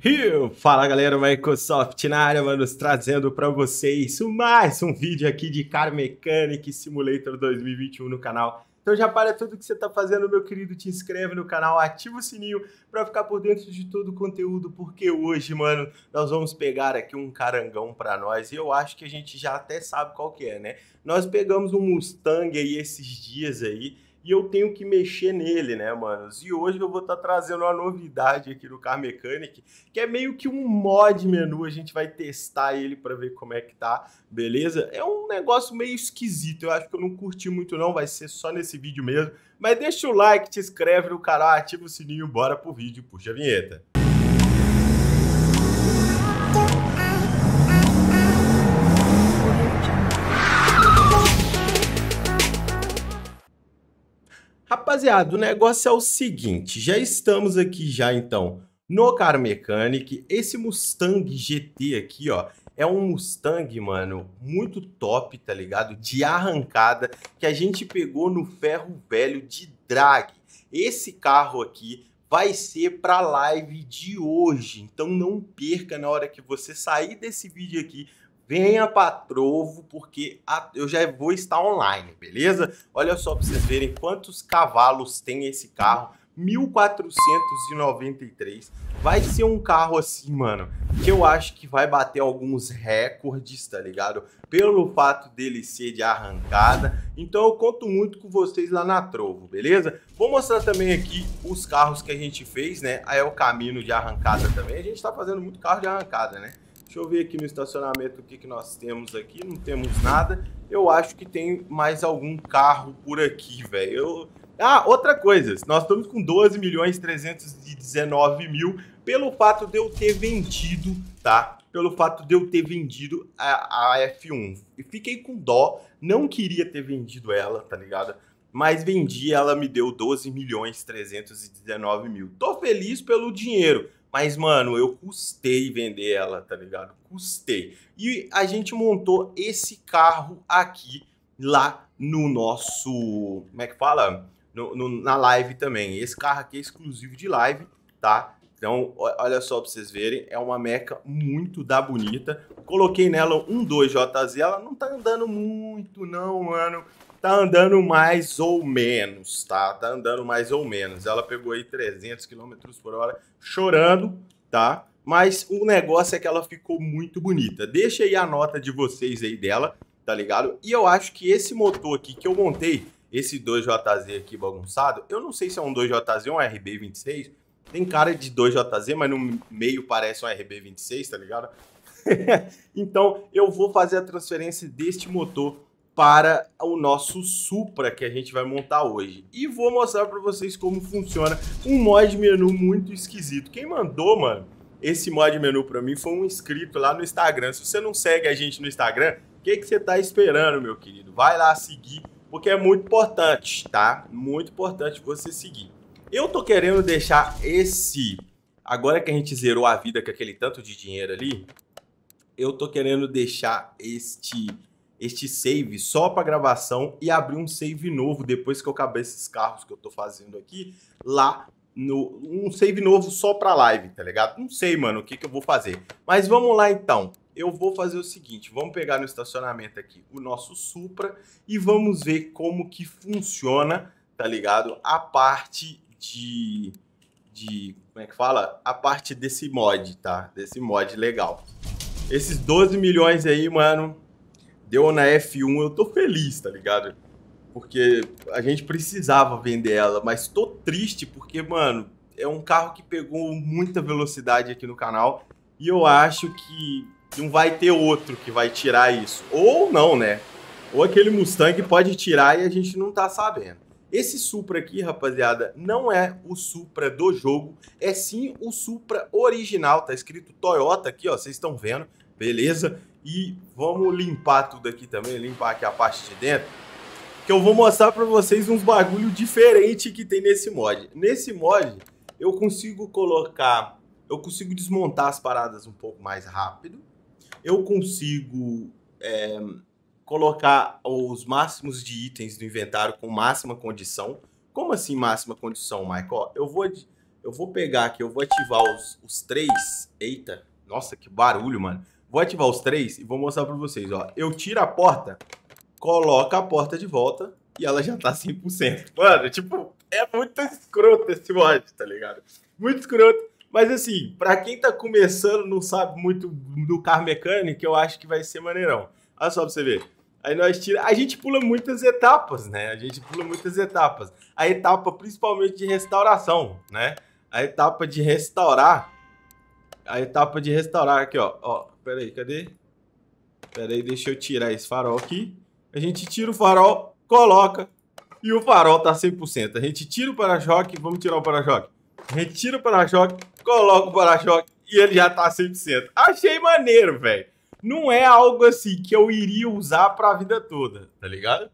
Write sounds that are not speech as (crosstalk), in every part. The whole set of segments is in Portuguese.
Rio! Fala galera, Microsoft na área, mano, trazendo para vocês mais um vídeo aqui de Car Mechanic Simulator 2021 no canal. Então já para tudo que você está fazendo, meu querido, te inscreve no canal, ativa o sininho para ficar por dentro de todo o conteúdo, porque hoje, mano, nós vamos pegar aqui um carangão para nós e eu acho que a gente já até sabe qual que é, né? Nós pegamos um Mustang aí esses dias aí, e eu tenho que mexer nele, né, manos? E hoje eu vou estar tá trazendo uma novidade aqui no Car Mechanic, que é meio que um mod menu, a gente vai testar ele para ver como é que tá, beleza? É um negócio meio esquisito, eu acho que eu não curti muito não, vai ser só nesse vídeo mesmo. Mas deixa o like, te inscreve no canal, ativa o sininho, bora pro vídeo, puxa a vinheta. Rapaziada, o negócio é o seguinte, já estamos aqui já então no Car Mechanic, esse Mustang GT aqui, ó, é um Mustang, mano, muito top, tá ligado? De arrancada, que a gente pegou no ferro velho de drag. Esse carro aqui vai ser para a live de hoje, então não perca na hora que você sair desse vídeo aqui, venha para Trovo, porque eu já vou estar online, beleza? Olha só para vocês verem quantos cavalos tem esse carro. 1493. Vai ser um carro assim, mano, que eu acho que vai bater alguns recordes, tá ligado? Pelo fato dele ser de arrancada. Então eu conto muito com vocês lá na Trovo, beleza? Vou mostrar também aqui os carros que a gente fez, né? Aí é o caminho de arrancada também. A gente tá fazendo muito carro de arrancada, né? Deixa eu ver aqui no estacionamento o que, que nós temos aqui. Não temos nada. Eu acho que tem mais algum carro por aqui, velho. Eu... Ah, outra coisa. Nós estamos com 12 milhões 319 mil pelo fato de eu ter vendido, tá? Pelo fato de eu ter vendido a, a F1. E fiquei com dó. Não queria ter vendido ela, tá ligado? mas vendi, ela me deu 12 milhões 319 mil. Tô feliz pelo dinheiro, mas, mano, eu custei vender ela, tá ligado? Custei. E a gente montou esse carro aqui lá no nosso. Como é que fala? No, no, na live também. Esse carro aqui é exclusivo de live, tá? Então, olha só pra vocês verem, é uma meca muito da bonita. Coloquei nela um 2JZ, ela não tá andando muito não, mano tá andando mais ou menos, tá? Tá andando mais ou menos. Ela pegou aí 300 km por hora, chorando, tá? Mas o negócio é que ela ficou muito bonita. Deixa aí a nota de vocês aí dela, tá ligado? E eu acho que esse motor aqui que eu montei, esse 2JZ aqui bagunçado, eu não sei se é um 2JZ ou um RB26, tem cara de 2JZ, mas no meio parece um RB26, tá ligado? (laughs) então eu vou fazer a transferência deste motor para o nosso Supra que a gente vai montar hoje. E vou mostrar para vocês como funciona um mod menu muito esquisito. Quem mandou, mano, esse mod menu para mim foi um inscrito lá no Instagram. Se você não segue a gente no Instagram, o que, que você está esperando, meu querido? Vai lá seguir, porque é muito importante, tá? Muito importante você seguir. Eu tô querendo deixar esse... Agora que a gente zerou a vida com aquele tanto de dinheiro ali, eu tô querendo deixar este este save só para gravação e abrir um save novo depois que eu acabei esses carros que eu tô fazendo aqui lá no um save novo só para live, tá ligado? Não sei, mano, o que que eu vou fazer. Mas vamos lá então. Eu vou fazer o seguinte, vamos pegar no estacionamento aqui o nosso Supra e vamos ver como que funciona, tá ligado? A parte de de como é que fala? A parte desse mod, tá? Desse mod legal. Esses 12 milhões aí, mano, deu na F1, eu tô feliz, tá ligado? Porque a gente precisava vender ela, mas tô triste porque, mano, é um carro que pegou muita velocidade aqui no canal e eu acho que não vai ter outro que vai tirar isso. Ou não, né? Ou aquele Mustang pode tirar e a gente não tá sabendo. Esse Supra aqui, rapaziada, não é o Supra do jogo, é sim o Supra original, tá escrito Toyota aqui, ó, vocês estão vendo, beleza? e vamos limpar tudo aqui também, limpar aqui a parte de dentro, que eu vou mostrar para vocês uns bagulho diferente que tem nesse mod. Nesse mod, eu consigo colocar, eu consigo desmontar as paradas um pouco mais rápido, eu consigo é, colocar os máximos de itens do inventário com máxima condição. Como assim máxima condição, Michael? Eu vou, eu vou pegar aqui, eu vou ativar os, os três. Eita, nossa, que barulho, mano. Vou ativar os três e vou mostrar para vocês, ó. Eu tiro a porta, coloca a porta de volta e ela já tá 100%. Mano, tipo, é muito escroto esse mod, tá ligado? Muito escroto. Mas assim, para quem tá começando, não sabe muito do carro mecânico, eu acho que vai ser maneirão. Olha só pra você ver. Aí nós tira, a gente pula muitas etapas, né? A gente pula muitas etapas. A etapa principalmente de restauração, né? A etapa de restaurar, a etapa de restaurar aqui, ó, ó Pera aí, cadê? Pera aí, deixa eu tirar esse farol aqui. A gente tira o farol, coloca e o farol tá 100%. A gente tira o para-choque, vamos tirar o para-choque. A gente tira o para-choque, coloca o para-choque e ele já tá 100%. Achei maneiro, velho. Não é algo assim que eu iria usar pra vida toda, tá ligado?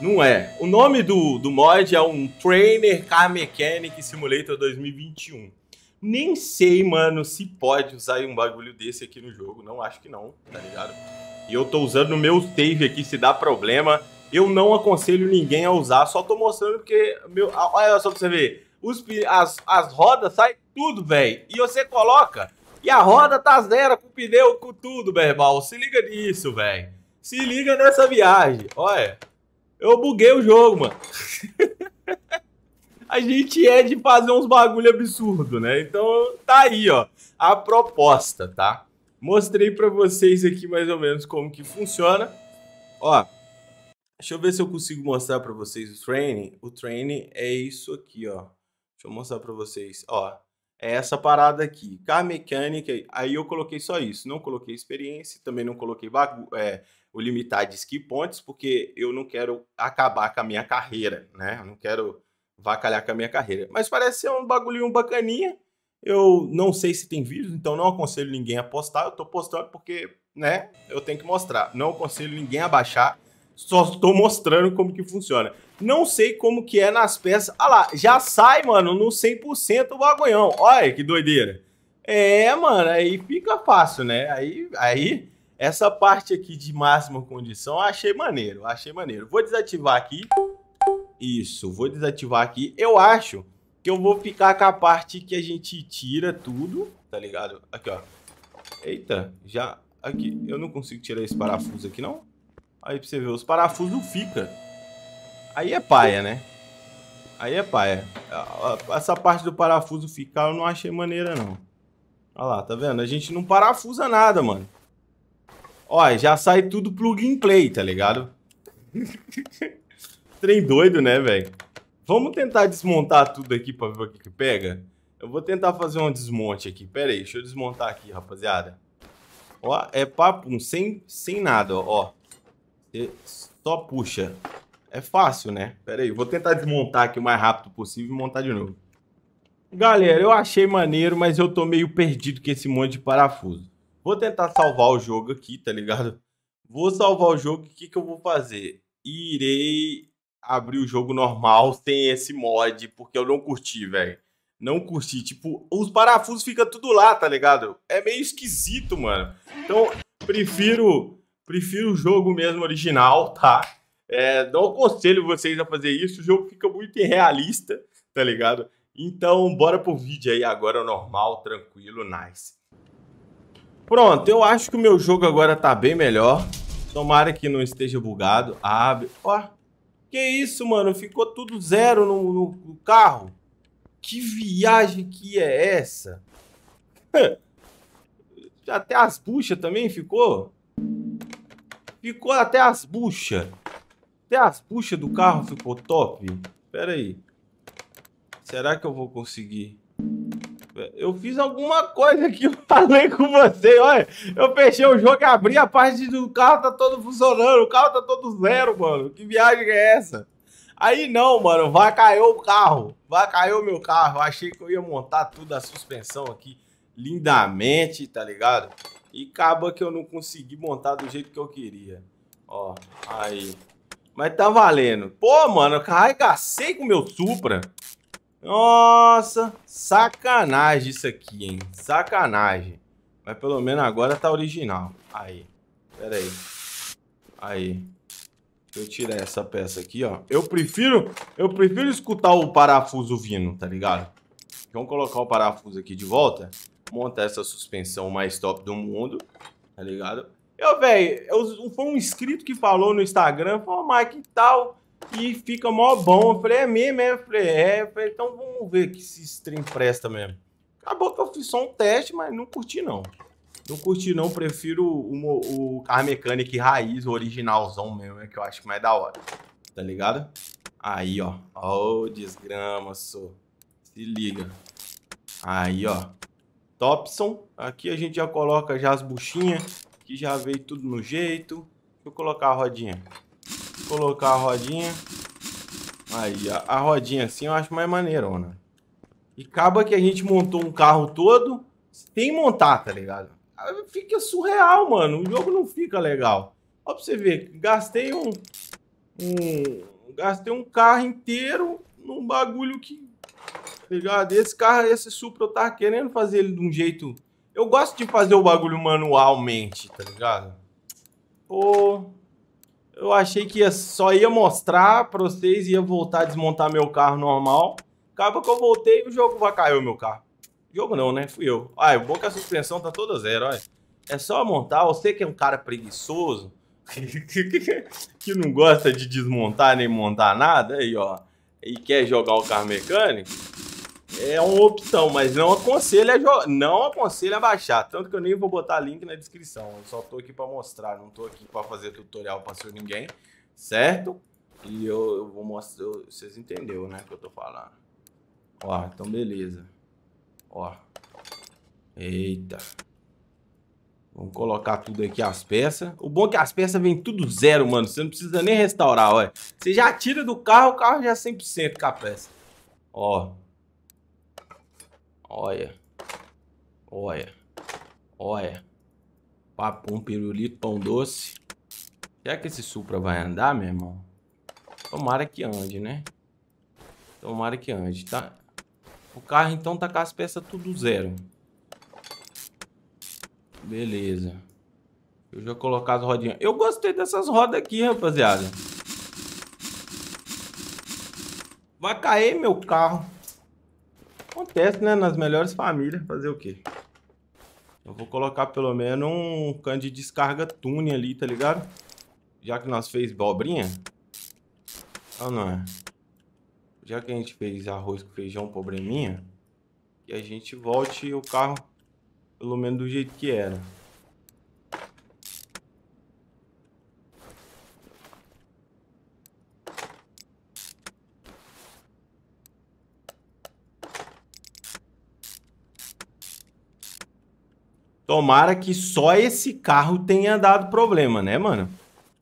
Não é. O nome do, do mod é um Trainer Car Mechanic Simulator 2021. Nem sei, mano, se pode usar um bagulho desse aqui no jogo. Não, acho que não, tá ligado? E eu tô usando o meu save aqui, se dá problema. Eu não aconselho ninguém a usar, só tô mostrando porque... Meu, olha só pra você ver. Os, as, as rodas saem tudo, velho. E você coloca e a roda tá zero com o pneu, com tudo, meu irmão. Se liga nisso, velho. Se liga nessa viagem. Olha, eu buguei o jogo, mano. (laughs) a gente é de fazer uns bagulho absurdo, né? Então tá aí, ó, a proposta, tá? Mostrei para vocês aqui mais ou menos como que funciona. Ó, deixa eu ver se eu consigo mostrar para vocês o training. O training é isso aqui, ó. Deixa eu mostrar para vocês, ó. É essa parada aqui, car mecânica, aí eu coloquei só isso, não coloquei experiência, também não coloquei é, o limitar de ski points, porque eu não quero acabar com a minha carreira, né? Eu não quero vai calhar com a minha carreira. Mas parece ser um bagulhinho bacaninha. Eu não sei se tem vídeo, então não aconselho ninguém a postar. Eu tô postando porque, né, eu tenho que mostrar. Não aconselho ninguém a baixar. Só estou mostrando como que funciona. Não sei como que é nas peças. Ah lá, já sai, mano, no 100% o bagulhão. Olha que doideira. É, mano, aí fica fácil, né? Aí, aí essa parte aqui de máxima condição achei maneiro, achei maneiro. Vou desativar aqui. Isso, vou desativar aqui. Eu acho que eu vou ficar com a parte que a gente tira tudo, tá ligado? Aqui, ó. Eita, já... Aqui, eu não consigo tirar esse parafuso aqui, não? Aí pra você ver, os parafusos ficam. Aí é paia, né? Aí é paia. Essa parte do parafuso ficar eu não achei maneira, não. Olha lá, tá vendo? A gente não parafusa nada, mano. Ó, já sai tudo plug and play, tá ligado? (laughs) Trem doido, né, velho? Vamos tentar desmontar tudo aqui pra ver o que, que pega? Eu vou tentar fazer um desmonte aqui. Pera aí, deixa eu desmontar aqui, rapaziada. Ó, é papo, sem, sem nada, ó. Você só puxa. É fácil, né? Pera aí, vou tentar desmontar aqui o mais rápido possível e montar de novo. Galera, eu achei maneiro, mas eu tô meio perdido com esse monte de parafuso. Vou tentar salvar o jogo aqui, tá ligado? Vou salvar o jogo, o que, que eu vou fazer? Irei abrir o jogo normal sem esse mod, porque eu não curti, velho. Não curti. Tipo, os parafusos ficam tudo lá, tá ligado? É meio esquisito, mano. Então, prefiro, prefiro o jogo mesmo original, tá? É, não aconselho vocês a fazer isso. O jogo fica muito irrealista, tá ligado? Então, bora pro vídeo aí agora, normal, tranquilo, nice. Pronto, eu acho que o meu jogo agora tá bem melhor. Tomara que não esteja bugado. Abre. Ó, que isso, mano? Ficou tudo zero no, no, no carro. Que viagem que é essa? (laughs) até as buchas também ficou. Ficou até as buchas. Até as buchas do carro ficou top. Pera aí. Será que eu vou conseguir? eu fiz alguma coisa que eu falei com você. Olha, eu fechei o jogo, abri a parte do carro, tá todo funcionando, o carro tá todo zero, mano. Que viagem é essa? Aí não, mano, vai caiu o carro, vai caiu o meu carro. Eu achei que eu ia montar tudo a suspensão aqui lindamente, tá ligado? E acaba que eu não consegui montar do jeito que eu queria. Ó, aí. Mas tá valendo. Pô, mano, eu arregacei com o meu Supra. Nossa, sacanagem isso aqui, hein? Sacanagem. Mas pelo menos agora tá original. Aí, pera aí. Aí. Deixa eu tirar essa peça aqui, ó. Eu prefiro, eu prefiro escutar o parafuso vindo, tá ligado? Vamos colocar o parafuso aqui de volta. Montar essa suspensão mais top do mundo, tá ligado? Eu, velho, foi um inscrito que falou no Instagram, falou, Mike, que tal e fica mó bom. Eu falei, é mesmo, é? Eu falei, é. Eu falei, então vamos ver que esse trem presta mesmo. Acabou que eu fiz só um teste, mas não curti não. Não curti não, prefiro o, o carro mecânico raiz, o originalzão mesmo, é que eu acho mais da hora. Tá ligado? Aí, ó. Ó oh, desgrama, so. Se liga. Aí, ó. Topson. Aqui a gente já coloca já as buchinhas, que já veio tudo no jeito. Deixa eu colocar a rodinha. Colocar a rodinha. Aí, a, a rodinha assim eu acho mais maneirona. E acaba que a gente montou um carro todo sem montar, tá ligado? Fica surreal, mano. O jogo não fica legal. Ó pra você ver, gastei um, um... Gastei um carro inteiro num bagulho que... Tá ligado? Esse carro, esse Supra, eu tava querendo fazer ele de um jeito... Eu gosto de fazer o bagulho manualmente, tá ligado? Pô... Eu achei que ia, só ia mostrar pra vocês, ia voltar a desmontar meu carro normal. Acaba que eu voltei e o jogo vacaiou meu carro. Jogo não, né? Fui eu. Ah, é bom que a suspensão tá toda zero, olha. É só montar. Você que é um cara preguiçoso, (laughs) que não gosta de desmontar nem montar nada, aí ó, e quer jogar o carro mecânico, é uma opção, mas não aconselho a, jo... não aconselho a baixar. Tanto que eu nem vou botar link na descrição. Eu só tô aqui para mostrar, não tô aqui para fazer tutorial para seu ninguém, certo? E eu, eu vou mostrar, vocês entenderam, né, que eu tô falando. Ó, então beleza. Ó. Eita. Vamos colocar tudo aqui, as peças. O bom é que as peças vêm tudo zero, mano. Você não precisa nem restaurar, olha. Você já tira do carro, o carro já é 100% com a peça. Ó. Olha. Olha. Olha. Papo, um pirulito, pão doce. Será que esse Supra vai andar, meu irmão? Tomara que ande, né? Tomara que ande, tá? O carro, então, tá com as peças tudo zero. Beleza. Eu já colocar as rodinhas. Eu gostei dessas rodas aqui, rapaziada. Vai cair meu carro. Acontece, né? Nas melhores famílias, fazer o quê? Eu vou colocar pelo menos um cano de descarga tune ali, tá ligado? Já que nós fez bobrinha Ou não é? Já que a gente fez arroz com feijão probleminha, que a gente volte o carro pelo menos do jeito que era. Tomara que só esse carro tenha dado problema, né, mano?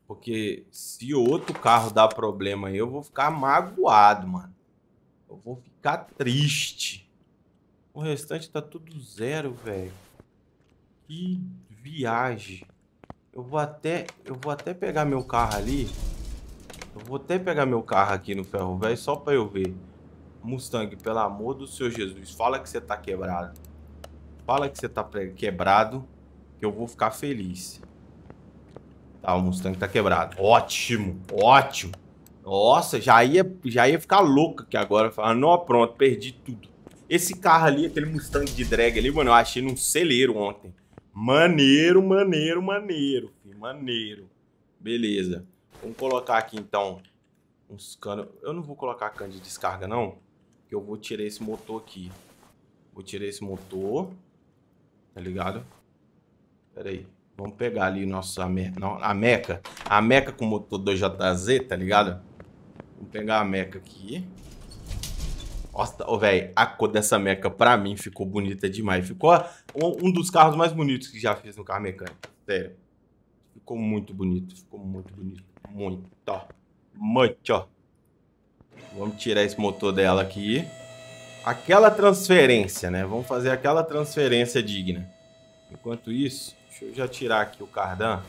Porque se outro carro dá problema aí, eu vou ficar magoado, mano. Eu vou ficar triste. O restante tá tudo zero, velho. Que viagem. Eu vou até, eu vou até pegar meu carro ali. Eu vou até pegar meu carro aqui no ferro velho só para eu ver. Mustang, pelo amor do seu Jesus, fala que você tá quebrado. Fala que você tá quebrado, que eu vou ficar feliz. Tá, o Mustang tá quebrado. Ótimo, ótimo. Nossa, já ia, já ia ficar louco aqui agora. Ah, não, pronto, perdi tudo. Esse carro ali, aquele Mustang de drag ali, mano, eu achei num celeiro ontem. Maneiro, maneiro, maneiro, filho, maneiro. Beleza. Vamos colocar aqui, então, uns canos. Eu não vou colocar cano de descarga, não. Que eu vou tirar esse motor aqui. Vou tirar esse motor tá ligado? Pera aí. Vamos pegar ali nossa me... Não, a Meca. A Meca com motor 2JZ, tá ligado? Vamos pegar a Meca aqui. Nossa, oh, velho, a cor dessa Meca pra mim ficou bonita demais. Ficou um dos carros mais bonitos que já fiz no carro mecânico. Sério. Ficou muito bonito. Ficou muito bonito. Muito, ó. Muito, ó. Vamos tirar esse motor dela aqui aquela transferência, né? Vamos fazer aquela transferência digna. Enquanto isso, deixa eu já tirar aqui o cardan.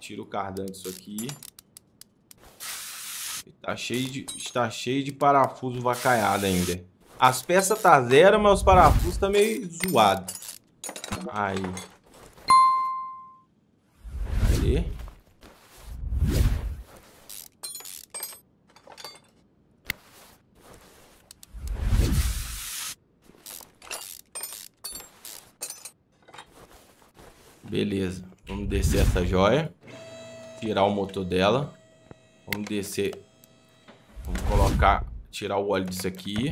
Tiro o cardan disso aqui. Tá cheio de, está cheio de parafuso vacaiado ainda. As peças tá zero, mas os parafusos tá meio zoado. Aí. Aí. Beleza. Vamos descer essa joia. Tirar o motor dela. Vamos descer. Vamos colocar... Tirar o óleo disso aqui.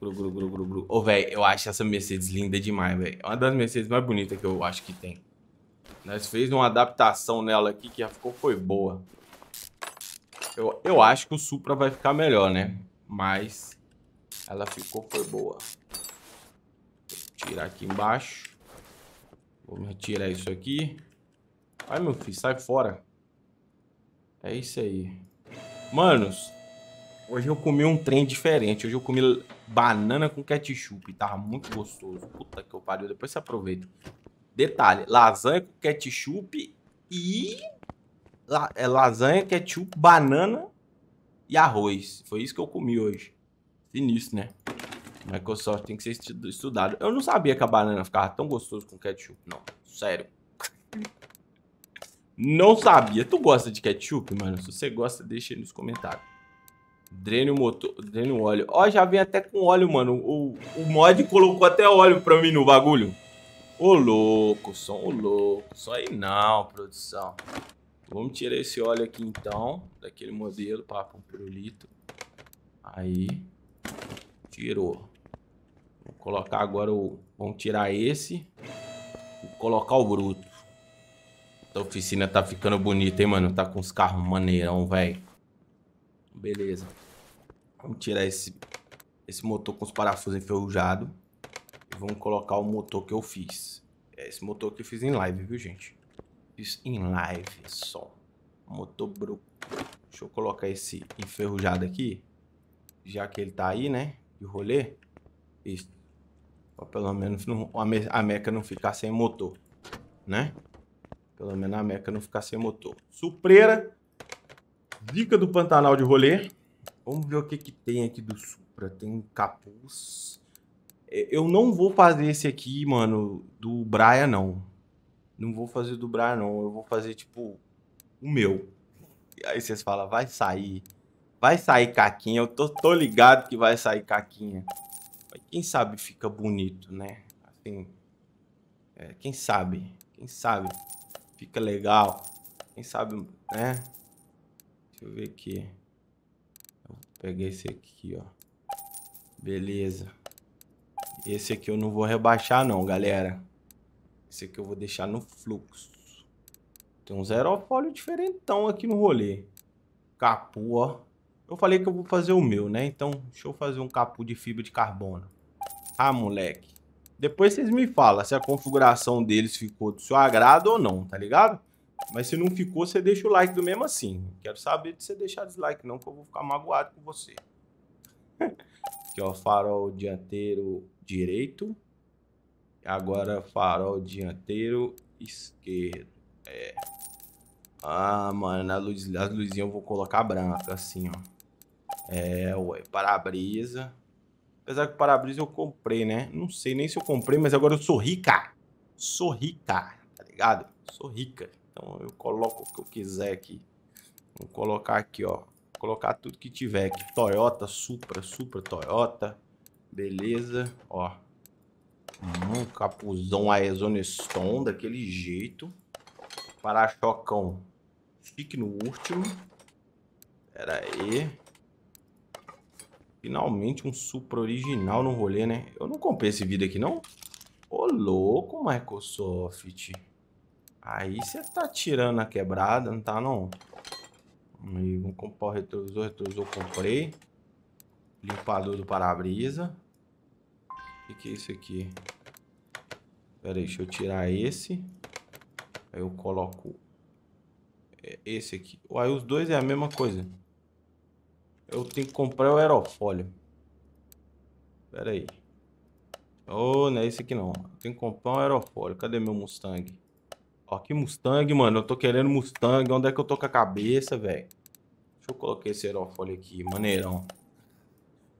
Gru, gru, gru, gru, gru. Ô, velho, eu acho essa Mercedes linda demais, velho. É uma das Mercedes mais bonitas que eu acho que tem. Nós fez uma adaptação nela aqui que já ficou foi boa. Eu, eu acho que o Supra vai ficar melhor, né? Mas ela ficou foi boa. Vou tirar aqui embaixo me retirar isso aqui. Ai, meu filho, sai fora. É isso aí. Manos, hoje eu comi um trem diferente. Hoje eu comi banana com ketchup. Tava muito gostoso. Puta que eu pariu. Depois você aproveita. Detalhe, lasanha com ketchup e... La... É, lasanha, ketchup, banana e arroz. Foi isso que eu comi hoje. Sinistro, né? Microsoft uhum. é tem que ser estudado. Eu não sabia que a banana ficava tão gostoso com ketchup, não. Sério. Não sabia. Tu gosta de ketchup, mano? Se você gosta, deixa aí nos comentários. Drene o motor, drene o óleo. Ó, já vem até com óleo, mano. O, o mod colocou até óleo pra mim no bagulho. Ô louco, som, ô louco. Só aí não, produção. Vamos tirar esse óleo aqui então, daquele modelo, papo pirulito. Aí, tirou. Vou colocar agora o... Vamos tirar esse. colocar o bruto. a oficina tá ficando bonita, hein, mano? Tá com os carros maneirão, velho. Beleza. Vamos tirar esse, esse motor com os parafusos enferrujados. E vamos colocar o motor que eu fiz. É esse motor que eu fiz em live, viu, gente? Fiz em live só. Motor bruto. Deixa eu colocar esse enferrujado aqui. Já que ele tá aí, né? De rolê. Isso. Pra pelo menos não, a meca não ficar sem motor, né? Pelo menos a meca não ficar sem motor. Supreira, dica do Pantanal de rolê. Vamos ver o que que tem aqui do Supra. Tem capuz. É, eu não vou fazer esse aqui, mano, do Braia, não. Não vou fazer do Braia, não. Eu vou fazer, tipo, o meu. E aí vocês falam, vai sair. Vai sair caquinha. Eu tô, tô ligado que vai sair caquinha quem sabe fica bonito, né? Assim, é, quem sabe? Quem sabe fica legal? Quem sabe, né? Deixa eu ver aqui. Eu peguei esse aqui, ó. Beleza. Esse aqui eu não vou rebaixar não, galera. Esse aqui eu vou deixar no fluxo. Tem uns aerofólio diferentão aqui no rolê. Capu, ó. Eu falei que eu vou fazer o meu, né? Então, deixa eu fazer um capu de fibra de carbono. Ah, moleque. Depois vocês me falam se a configuração deles ficou do seu agrado ou não, tá ligado? Mas se não ficou, você deixa o like do mesmo assim. quero saber de você deixar dislike não, que eu vou ficar magoado com você. (laughs) Aqui, ó, farol dianteiro direito. Agora farol dianteiro esquerdo. É. Ah, mano, a luz, as luzinhas eu vou colocar branca, assim, ó. É, ué, para-brisa. Apesar que o para-brisa eu comprei, né? Não sei nem se eu comprei, mas agora eu sou rica. Sou rica, tá ligado? Sou rica. Então eu coloco o que eu quiser aqui. Vou colocar aqui, ó. Vou colocar tudo que tiver aqui. Toyota, Supra, Supra, Toyota. Beleza, ó. Hum, capuzão Stone daquele jeito. Para-chocão. Fique no último. Pera aí. Finalmente um Supra original no rolê, né? Eu não comprei esse vídeo aqui, não? Ô, louco, Microsoft. Aí você tá tirando a quebrada, não tá, não? Aí, vamos comprar o retrovisor. O retrovisor eu comprei. Limpador do para-brisa. O que, que é isso aqui? Pera aí, deixa eu tirar esse. Aí eu coloco é, esse aqui. Aí os dois é a mesma coisa. Eu tenho que comprar o aerofólio. Pera aí. Oh, não é esse aqui não. Eu tenho que comprar um aerofólio. Cadê meu Mustang? Ó, que Mustang, mano. Eu tô querendo Mustang. Onde é que eu tô com a cabeça, velho? Deixa eu colocar esse aerofólio aqui. Maneirão.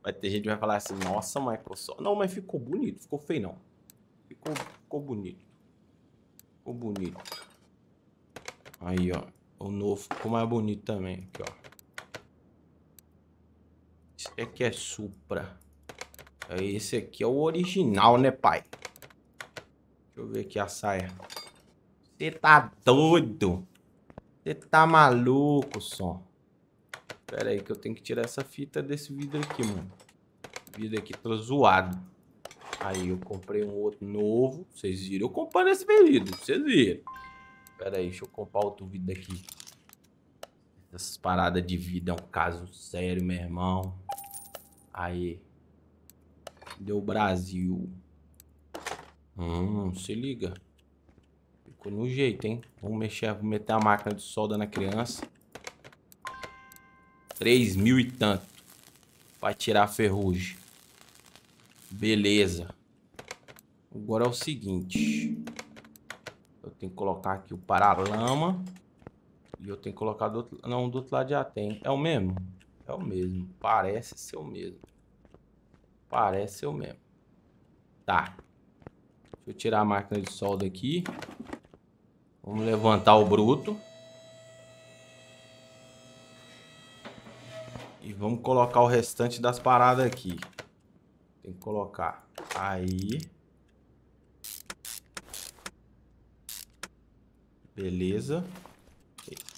Vai ter gente que vai falar assim, nossa, Microsoft. Não, mas ficou bonito. Ficou feio, não. Ficou, ficou bonito. Ficou bonito. Aí, ó. O novo ficou mais bonito também. Aqui, ó. Esse aqui é Supra. Esse aqui é o original, né, pai? Deixa eu ver aqui a saia. Você tá doido? Você tá maluco, só. Pera aí que eu tenho que tirar essa fita desse vidro aqui, mano. vidro aqui tá zoado. Aí eu comprei um outro novo. Vocês viram? Eu comprei esse vidro. Vocês viram? Pera aí, deixa eu comprar outro vidro aqui. Essas paradas de vida é um caso sério, meu irmão. Aí. Deu Brasil. Hum, se liga. Ficou no jeito, hein? Vamos mexer, vou meter a máquina de solda na criança. 3 mil e tanto. Pra tirar a ferrugem. Beleza. Agora é o seguinte. Eu tenho que colocar aqui o paralama. E eu tenho que colocar do outro... Não, do outro lado já tem. É o mesmo? É o mesmo. Parece ser o mesmo. Parece ser o mesmo. Tá. Deixa eu tirar a máquina de solda aqui. Vamos levantar o bruto. E vamos colocar o restante das paradas aqui. Tem que colocar aí. Beleza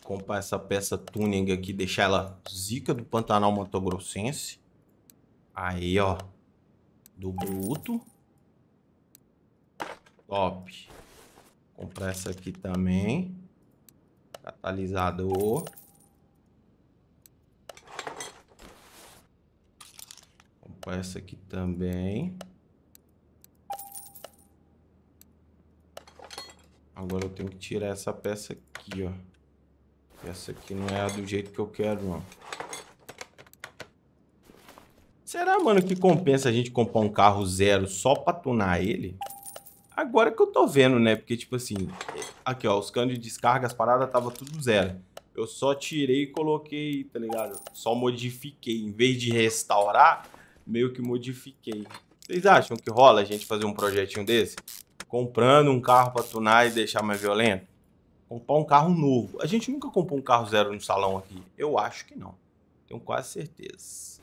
comprar essa peça tuning aqui, deixar ela zica do Pantanal Motogrossense. Aí, ó. Do Bruto. Top. Comprar essa aqui também. Catalisador. Comprar essa aqui também. Agora eu tenho que tirar essa peça aqui, ó. Essa aqui não é a do jeito que eu quero, não. Será, mano, que compensa a gente comprar um carro zero só pra tunar ele? Agora que eu tô vendo, né? Porque, tipo assim, aqui, ó, os canos de descarga, as paradas tava tudo zero. Eu só tirei e coloquei, tá ligado? Só modifiquei. Em vez de restaurar, meio que modifiquei. Vocês acham que rola a gente fazer um projetinho desse? Comprando um carro pra tunar e deixar mais violento? comprar um carro novo. A gente nunca comprou um carro zero no salão aqui. Eu acho que não. Tenho quase certeza.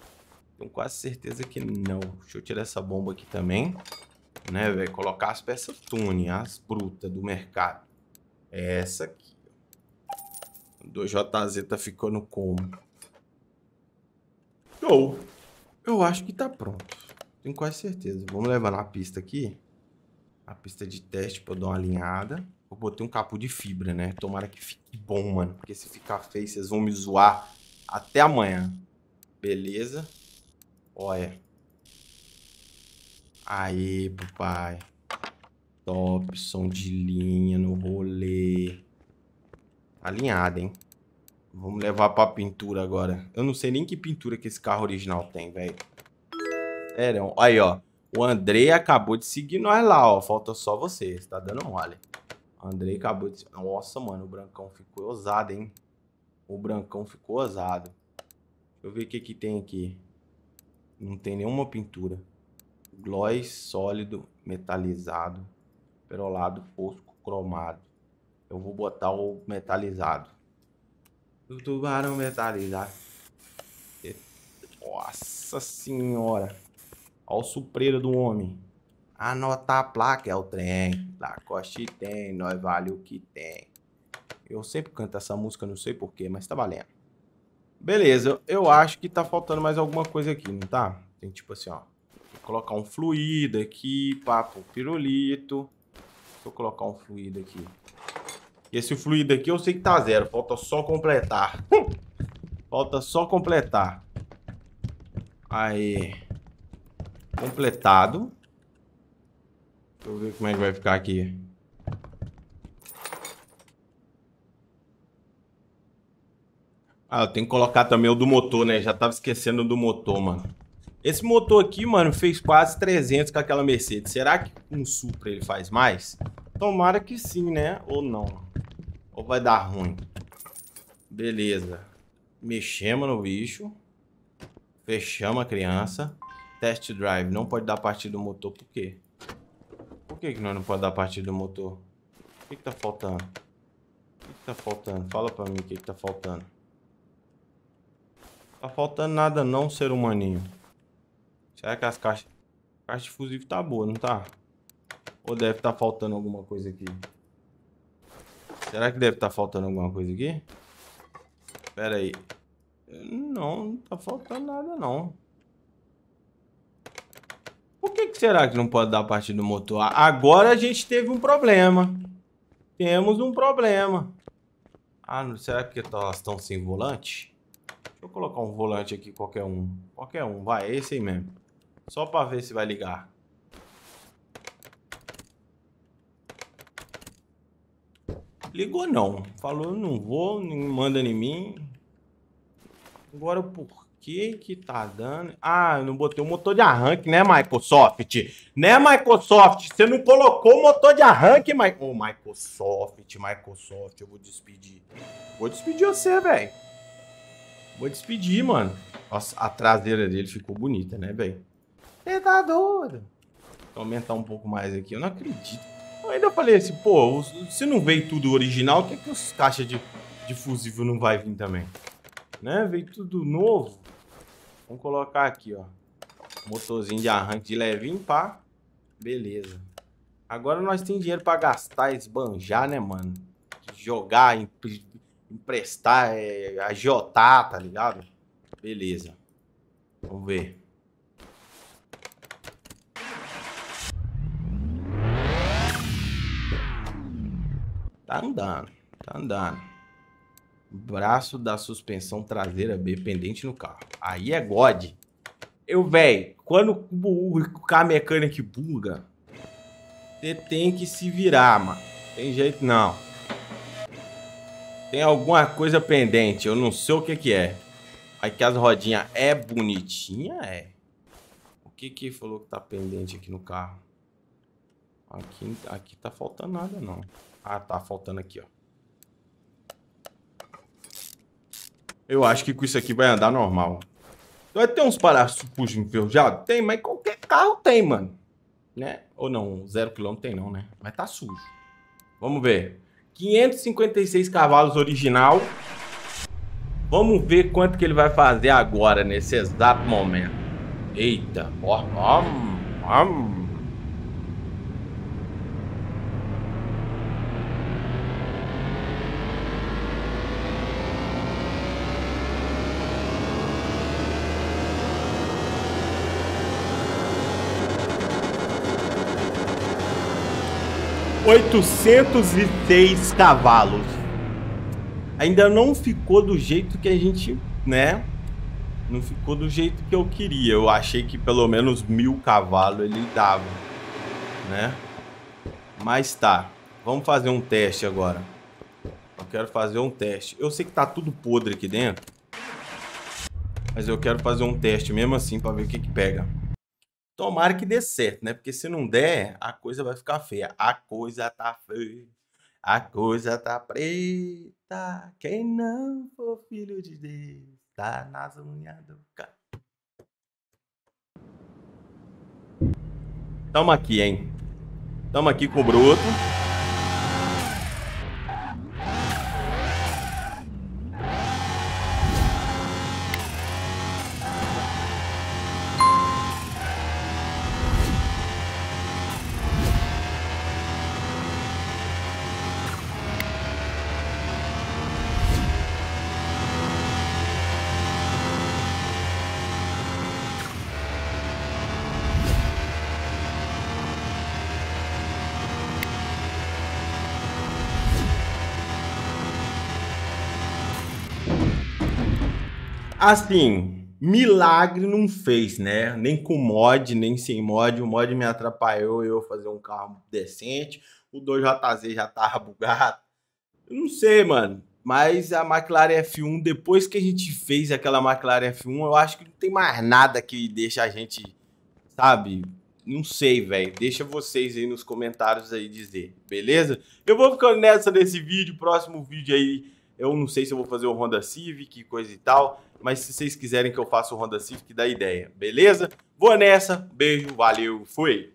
Tenho quase certeza que não. Deixa eu tirar essa bomba aqui também. Né, velho? Colocar as peças Tune, as brutas do mercado. É essa aqui. Do JZ tá ficando como? Show. Eu acho que tá pronto. Tenho quase certeza. Vamos levar na pista aqui. A pista de teste para dar uma alinhada. Eu botei um capô de fibra, né? Tomara que fique bom, mano. Porque se ficar feio, vocês vão me zoar até amanhã. Beleza? Olha. Aí, papai. Top, som de linha no rolê. Alinhado, hein? Vamos levar pra pintura agora. Eu não sei nem que pintura que esse carro original tem, velho. Sério, aí, ó. O André acabou de seguir nós lá, ó. Falta só você. Você tá dando mole. Um Andrei acabou de. Nossa, mano, o Brancão ficou ousado, hein? O Brancão ficou ousado. Deixa eu ver o que, que tem aqui. Não tem nenhuma pintura. Gloss sólido, metalizado, perolado, fosco, cromado. Eu vou botar o metalizado. O tubarão metalizado. Nossa senhora. Olha o supreiro do homem. Anota a placa, é o trem. Lacoste tem, nós vale o que tem. Eu sempre canto essa música, não sei porquê, mas tá valendo. Beleza, eu acho que tá faltando mais alguma coisa aqui, não tá? Tem tipo assim, ó. Vou colocar um fluido aqui, papo pirulito. Vou colocar um fluido aqui. Esse fluido aqui eu sei que tá zero, falta só completar. (laughs) falta só completar. Aí. Completado. Vou ver como é que vai ficar aqui. Ah, eu tenho que colocar também o do motor, né? Já tava esquecendo do motor, mano. Esse motor aqui, mano, fez quase 300 com aquela Mercedes. Será que com um Supra ele faz mais? Tomara que sim, né? Ou não. Ou vai dar ruim. Beleza. Mexemos no bicho. Fechamos a criança. Test drive. Não pode dar partida do motor, por quê? que, que nós não podemos dar partida do motor? O que, que tá faltando? O que, que tá faltando? Fala pra mim o que, que tá faltando. Tá faltando nada não, ser humaninho. Será que as caixas... A caixa de fusível tá boa, não tá? Ou deve estar tá faltando alguma coisa aqui? Será que deve estar tá faltando alguma coisa aqui? Pera aí. Não, não tá faltando nada não. Por que, que será que não pode dar parte do motor? Agora a gente teve um problema. Temos um problema. Ah, não, será que tá, elas estão sem volante? Deixa eu colocar um volante aqui, qualquer um. Qualquer um, vai, é esse aí mesmo. Só para ver se vai ligar. Ligou não. Falou, não vou, não manda em mim. Agora, por o que tá dando. Ah, eu não botei o motor de arranque, né, Microsoft? Né, Microsoft? Você não colocou o motor de arranque, Mike? Ô, oh, Microsoft, Microsoft, eu vou despedir. Vou despedir você, velho. Vou despedir, mano. Nossa, a traseira dele ficou bonita, né, velho? Você tá doido. Vou aumentar um pouco mais aqui. Eu não acredito. Eu ainda falei assim, pô, se não veio tudo original, o que é que os caixas de, de fusível não vai vir também? Né? Veio tudo novo. Vamos colocar aqui, ó. Motorzinho de arranque de em pá. Beleza. Agora nós tem dinheiro para gastar, esbanjar, né, mano? Jogar, emprestar, é... tá ligado? Beleza. Vamos ver. Tá andando, tá andando. Braço da suspensão traseira B pendente no carro. Aí é God. Eu, velho, quando o carro mecânico buga, você tem que se virar, mano. Tem jeito não. Tem alguma coisa pendente, eu não sei o que que é. Aí que as rodinhas é bonitinha, é. O que que falou que tá pendente aqui no carro? Aqui, aqui tá faltando nada, não. Ah, tá faltando aqui, ó. Eu acho que com isso aqui vai andar normal. Vai ter uns parafusos enferrujados? Tem, mas qualquer carro tem, mano. Né? Ou não, zero quilômetro tem não, né? Mas tá sujo. Vamos ver. 556 cavalos original. Vamos ver quanto que ele vai fazer agora, nesse exato momento. Eita. Ó, ó, ó. 806 cavalos. Ainda não ficou do jeito que a gente, né? Não ficou do jeito que eu queria. Eu achei que pelo menos mil cavalos ele dava, né? Mas tá. Vamos fazer um teste agora. Eu quero fazer um teste. Eu sei que tá tudo podre aqui dentro. Mas eu quero fazer um teste mesmo assim pra ver o que que pega. Tomara que dê certo, né? Porque se não der, a coisa vai ficar feia. A coisa tá feia. A coisa tá preta. Quem não for filho de Deus, tá nas unhas do cara. Tamo aqui, hein? Tamo aqui com o Broto. Assim, milagre não fez, né? Nem com mod, nem sem mod. O mod me atrapalhou eu fazer um carro decente. O 2JZ já tava bugado. Eu não sei, mano. Mas a McLaren F1, depois que a gente fez aquela McLaren F1, eu acho que não tem mais nada que deixa a gente, sabe? Não sei, velho. Deixa vocês aí nos comentários aí dizer, beleza? Eu vou ficando nessa nesse vídeo. Próximo vídeo aí, eu não sei se eu vou fazer o Honda Civic, coisa e tal mas se vocês quiserem que eu faça o Honda Civic, dá ideia, beleza? Vou nessa, beijo, valeu, fui!